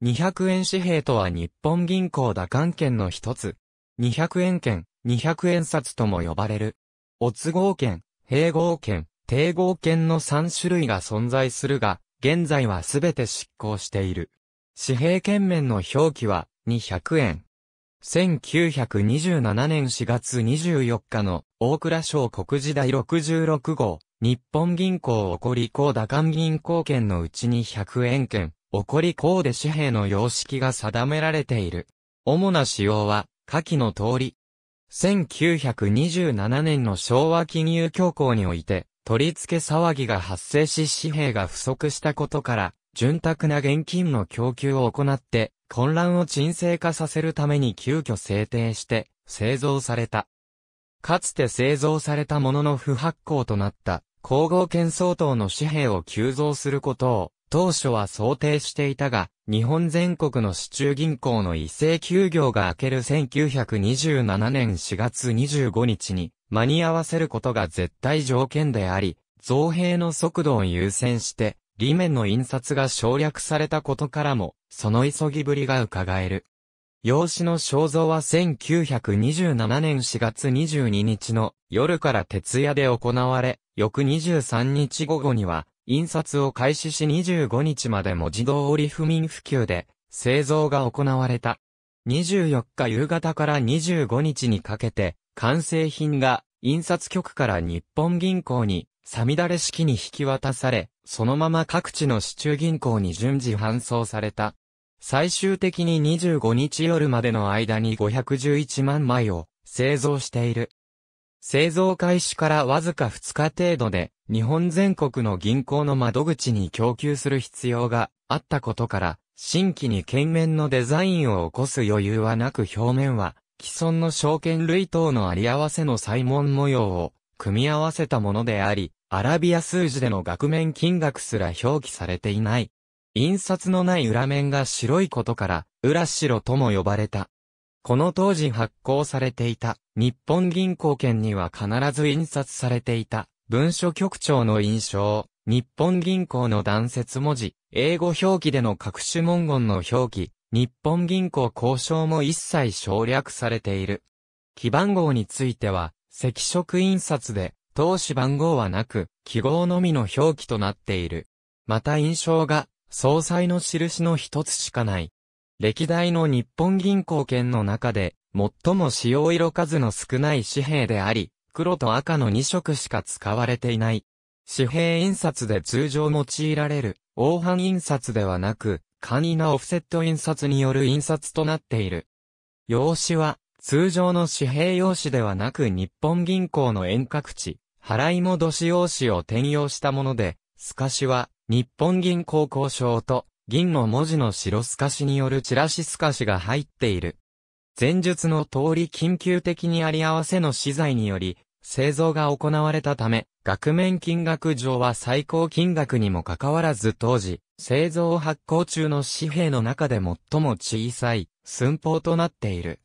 200円紙幣とは日本銀行打艦券の一つ。200円券、200円札とも呼ばれる。お都合券、併合券、定合券の3種類が存在するが、現在はすべて執行している。紙幣券面の表記は200円。1927年4月24日の大倉省国時代66号、日本銀行起こり高打艦銀行券のうち2 0 0円券、起こりうで紙幣の様式が定められている。主な仕様は、下記の通り。1927年の昭和金融恐慌において、取り付け騒ぎが発生し紙幣が不足したことから、潤沢な現金の供給を行って、混乱を沈静化させるために急遽制定して、製造された。かつて製造されたものの不発行となった、皇后権相当の紙幣を急増することを、当初は想定していたが、日本全国の市中銀行の異性休業が明ける1927年4月25日に間に合わせることが絶対条件であり、造幣の速度を優先して、利面の印刷が省略されたことからも、その急ぎぶりが伺える。用紙の肖像は1927年4月22日の夜から徹夜で行われ、翌23日午後には印刷を開始し25日までも自動折り不眠普及で製造が行われた。24日夕方から25日にかけて完成品が印刷局から日本銀行にサミダレ式に引き渡され、そのまま各地の市中銀行に順次搬送された。最終的に25日夜までの間に511万枚を製造している。製造開始からわずか2日程度で日本全国の銀行の窓口に供給する必要があったことから、新規に懸面のデザインを起こす余裕はなく表面は、既存の証券類等のあり合わせの細ン模様を組み合わせたものであり、アラビア数字での額面金額すら表記されていない。印刷のない裏面が白いことから、裏白とも呼ばれた。この当時発行されていた日本銀行券には必ず印刷されていた文書局長の印象、日本銀行の断説文字、英語表記での各種文言の表記、日本銀行交渉も一切省略されている。記番号については、赤色印刷で、投資番号はなく、記号のみの表記となっている。また印象が、総裁の印の一つしかない。歴代の日本銀行券の中で、最も使用色数の少ない紙幣であり、黒と赤の2色しか使われていない。紙幣印刷で通常用いられる、黄斑印刷ではなく、簡易なオフセット印刷による印刷となっている。用紙は、通常の紙幣用紙ではなく日本銀行の遠隔地、払い戻し用紙を転用したもので、透かしは、日本銀行交渉と、銀の文字の白透かしによるチラシ透かしが入っている。前述の通り緊急的にあり合わせの資材により、製造が行われたため、額面金額上は最高金額にもかかわらず当時、製造発行中の紙幣の中で最も小さい寸法となっている。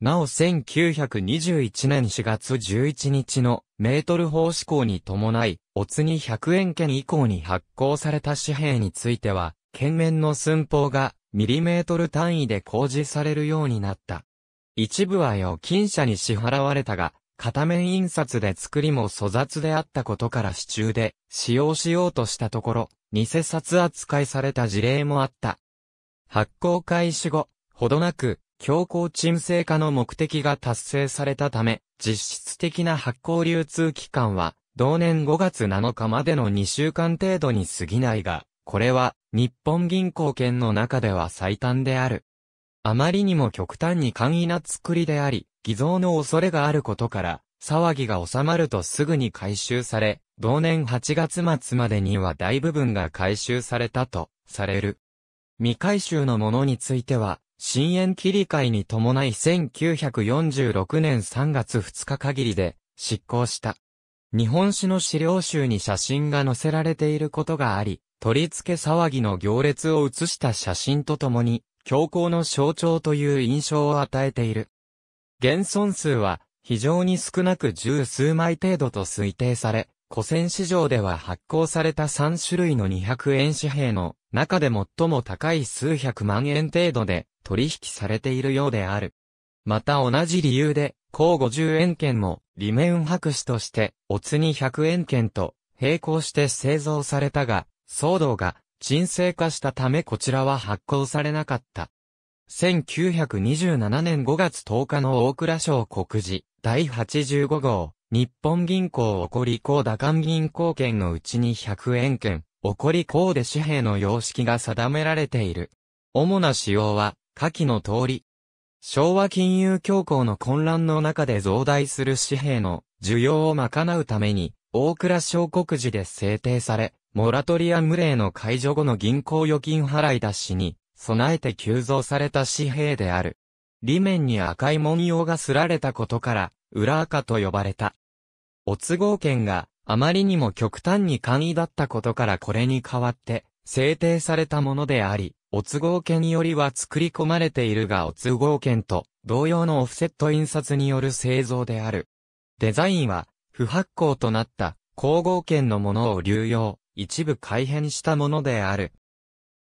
なお1921年4月11日のメートル法施行に伴い、おつに100円券以降に発行された紙幣については、券面の寸法がミリメートル単位で公示されるようになった。一部は預金者に支払われたが、片面印刷で作りも粗雑であったことから支柱で使用しようとしたところ、偽札扱いされた事例もあった。発行開始後、ほどなく、強行沈静化の目的が達成されたため、実質的な発行流通期間は、同年5月7日までの2週間程度に過ぎないが、これは、日本銀行券の中では最短である。あまりにも極端に簡易な作りであり、偽造の恐れがあることから、騒ぎが収まるとすぐに回収され、同年8月末までには大部分が回収されたと、される。未回収のものについては、深淵切り替えに伴い1946年3月2日限りで、執行した。日本史の資料集に写真が載せられていることがあり、取り付け騒ぎの行列を写した写真とともに、強行の象徴という印象を与えている。現存数は非常に少なく十数枚程度と推定され、古銭市場では発行された3種類の200円紙幣の中で最も高い数百万円程度で取引されているようである。また同じ理由で、高50円券も、利面白紙として、おつに100円券と、並行して製造されたが、騒動が沈静化したためこちらは発行されなかった。1927年5月10日の大蔵省告示第85号、日本銀行起こり高打艦銀行券のうちに100円券、起こり高で紙幣の様式が定められている。主な仕様は、下記の通り。昭和金融恐慌の混乱の中で増大する紙幣の需要を賄うために、大蔵省告示で制定され、モラトリアム令の解除後の銀行預金払い出しに、備えて急増された紙幣である。裏面に赤い文様がすられたことから、裏赤と呼ばれた。お都合権があまりにも極端に簡易だったことからこれに代わって制定されたものであり、お都合権よりは作り込まれているがお都合権と同様のオフセット印刷による製造である。デザインは不発行となった交合権のものを流用、一部改変したものである。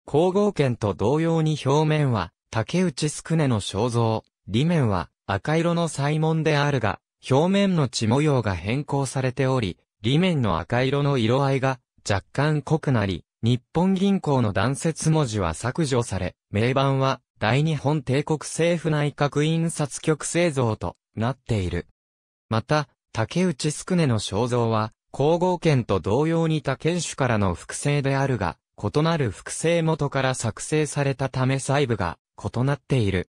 皇后剣と同様に表面は、竹内宿ねの肖像、裏面は赤色の彩紋であるが、表面の血模様が変更されており、裏面の赤色の色合いが若干濃くなり、日本銀行の断説文字は削除され、名板は大日本帝国政府内閣印刷局製造となっている。また、竹内宿ねの肖像は皇后圏と同様に他犬種からの複製であるが、異なる複製元から作成されたため細部が異なっている。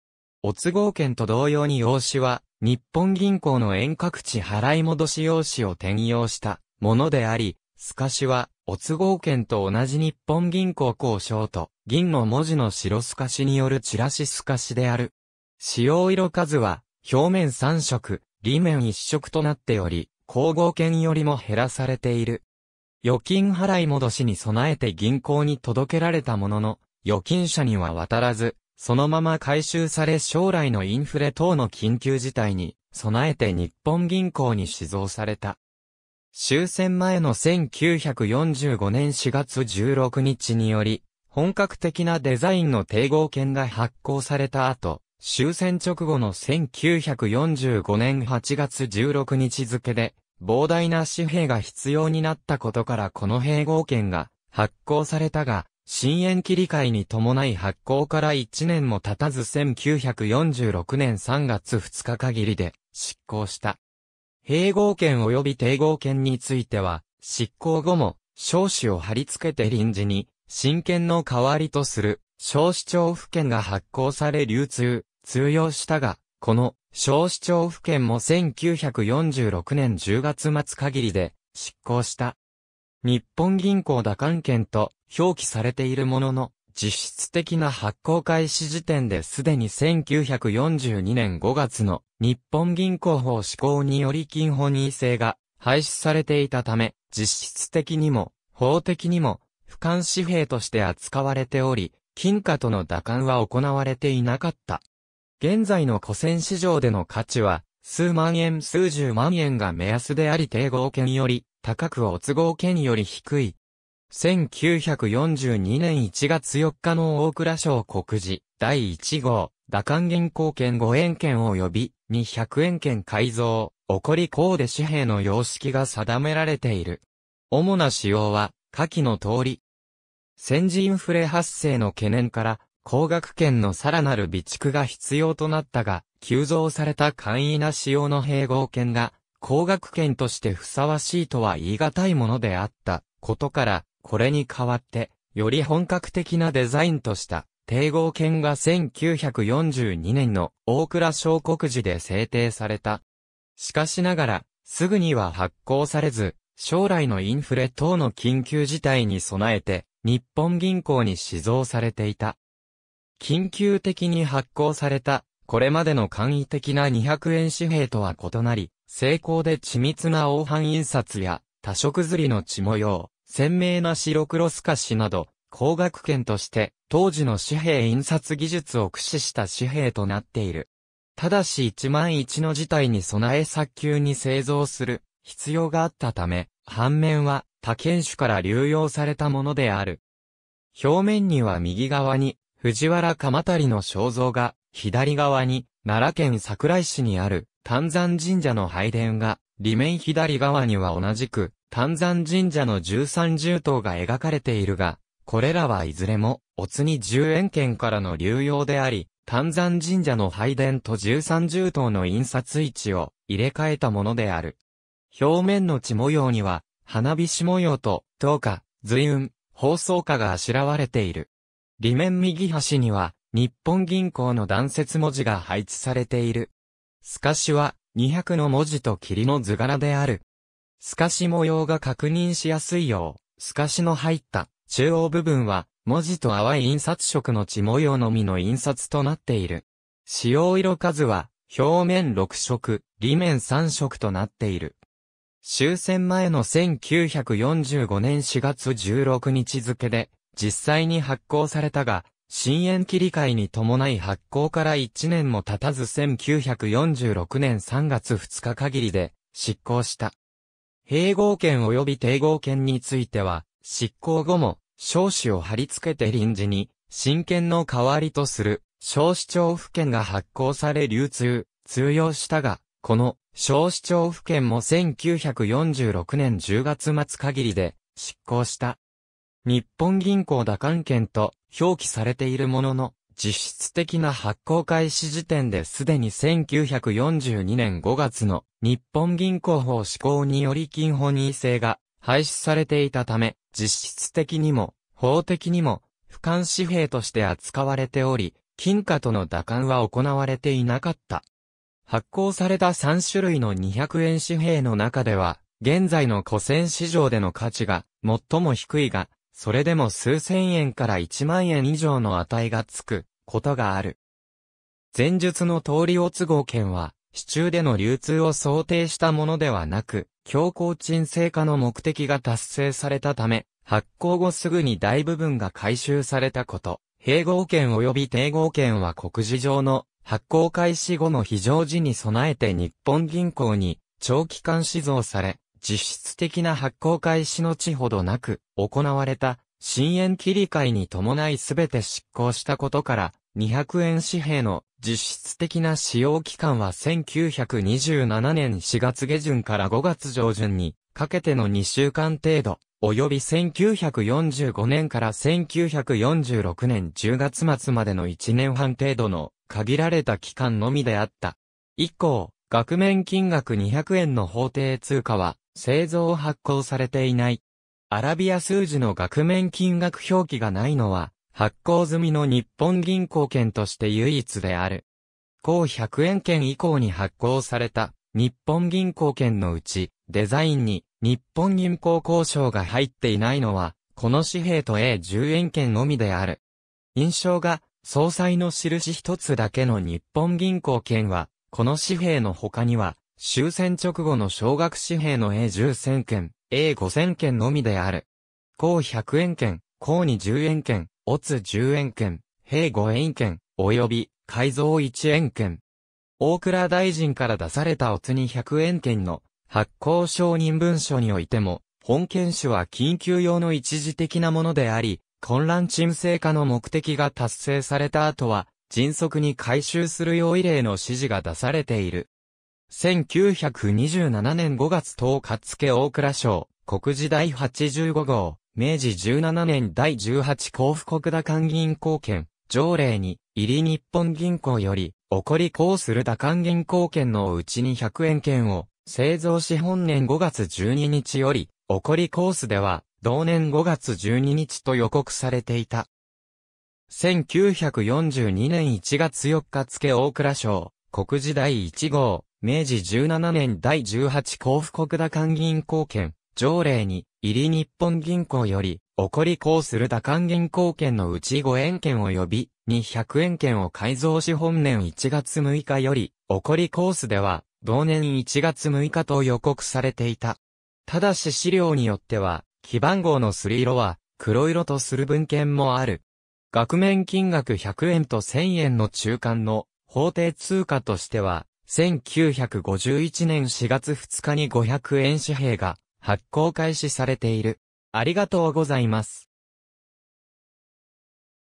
お都合圏と同様に用紙は、日本銀行の遠隔地払い戻し用紙を転用したものであり、透かしは、お都合圏と同じ日本銀行交渉と、銀の文字の白透かしによるチラシ透かしである。使用色数は、表面3色、裏面1色となっており、交互券よりも減らされている。預金払い戻しに備えて銀行に届けられたものの、預金者には渡らず、そのまま回収され将来のインフレ等の緊急事態に備えて日本銀行に寄贈された。終戦前の1945年4月16日により、本格的なデザインの定合券が発行された後、終戦直後の1945年8月16日付で、膨大な紙幣が必要になったことからこの併合権が発行されたが、新延期理解に伴い発行から1年も経たず1946年3月2日限りで執行した。併合権及び定合権については、執行後も、少子を貼り付けて臨時に、親権の代わりとする、少子調布権が発行され流通、通用したが、この、小市長府県も1946年10月末限りで、執行した。日本銀行打艦券と表記されているものの、実質的な発行開始時点ですでに1942年5月の日本銀行法施行により金本位制が廃止されていたため、実質的にも法的にも俯瞰紙幣として扱われており、金貨との打艦は行われていなかった。現在の古銭市場での価値は、数万円数十万円が目安であり定合券より、高くお都合券より低い。1942年1月4日の大蔵省告示、第1号、打艦元貢券5円券及び、200円券改造、起こりこうで紙幣の様式が定められている。主な仕様は、下記の通り。戦時インフレ発生の懸念から、高額圏のさらなる備蓄が必要となったが、急増された簡易な仕様の併合券が、高額圏としてふさわしいとは言い難いものであったことから、これに代わって、より本格的なデザインとした、帝合券が1942年の大倉小国寺で制定された。しかしながら、すぐには発行されず、将来のインフレ等の緊急事態に備えて、日本銀行に死蔵されていた。緊急的に発行された、これまでの簡易的な200円紙幣とは異なり、精巧で緻密な黄斑印刷や、多色刷りの血模様、鮮明な白黒透かしなど、工学券として、当時の紙幣印刷技術を駆使した紙幣となっている。ただし1万一の事態に備え早急に製造する必要があったため、反面は他県種から流用されたものである。表面には右側に藤原鎌足の肖像が、左側に、奈良県桜井市にある、丹山神社の拝殿が、裏面左側には同じく、丹山神社の十三重塔が描かれているが、これらはいずれも、おつに十円圏からの流用であり、丹山神社の拝殿と十三重塔の印刷位置を入れ替えたものである。表面の地模様には、花火師模様と、灯火、随雲、放送火があしらわれている。裏面右端には、日本銀行の断節文字が配置されている。透かしは、200の文字と霧の図柄である。透かし模様が確認しやすいよう、透かしの入った中央部分は、文字と淡い印刷色の地模様のみの印刷となっている。使用色数は、表面6色、裏面3色となっている。終戦前の1945年4月16日付で、実際に発行されたが、新縁切り替えに伴い発行から1年も経たず1946年3月2日限りで執行した。併合権及び定合権については、執行後も、少子を貼り付けて臨時に、新権の代わりとする、少子調布権が発行され流通、通用したが、この、少子調布権も1946年10月末限りで、執行した。日本銀行打艦券と表記されているものの、実質的な発行開始時点ですでに1942年5月の日本銀行法施行により金本位制が廃止されていたため、実質的にも法的にも俯瞰紙幣として扱われており、金貨との打艦は行われていなかった。発行された3種類の200円紙幣の中では、現在の古銭市場での価値が最も低いが、それでも数千円から一万円以上の値がつくことがある。前述の通りオツ合券は、市中での流通を想定したものではなく、強行沈静化の目的が達成されたため、発行後すぐに大部分が回収されたこと、併合券及び定合券は告示上の発行開始後の非常時に備えて日本銀行に長期間指導され、実質的な発行開始の地ほどなく、行われた、新円切り替えに伴いすべて執行したことから、200円紙幣の実質的な使用期間は1927年4月下旬から5月上旬にかけての2週間程度、及び1945年から1946年10月末までの1年半程度の限られた期間のみであった。以降、額面金額200円の法定通貨は、製造を発行されていない。アラビア数字の額面金額表記がないのは、発行済みの日本銀行券として唯一である。高100円券以降に発行された日本銀行券のうち、デザインに日本銀行交渉が入っていないのは、この紙幣と A10 円券のみである。印象が、総裁の印一つだけの日本銀行券は、この紙幣の他には、終戦直後の小学紙幣の a 1 0 0 0 0件、A5000 件のみである。高100円券、高20円券、オツ10円券、平5円券、及び、改造1円券。大倉大臣から出されたオツに100円券の発行承認文書においても、本件種は緊急用の一時的なものであり、混乱沈静化の目的が達成された後は、迅速に回収する用意例の指示が出されている。1927年5月10日付大倉省、国時第85号、明治17年第18甲府国打官銀行券、条例に、入り日本銀行より、起こりこうする打官銀行券のうちに100円券を、製造し本年5月12日より、起こりコースでは、同年5月12日と予告されていた。1942年1月4日付大倉省、国時第1号、明治17年第18幸福国打官銀行券、条例に、入り日本銀行より、起こり行する打官銀行券のうち5円券及び、200円券を改造し本年1月6日より、起こりコースでは、同年1月6日と予告されていた。ただし資料によっては、基番号のすり色は、黒色とする文献もある。額面金額100円と1000円の中間の、法定通貨としては、1951年4月2日に500円紙幣が発行開始されている。ありがとうございます。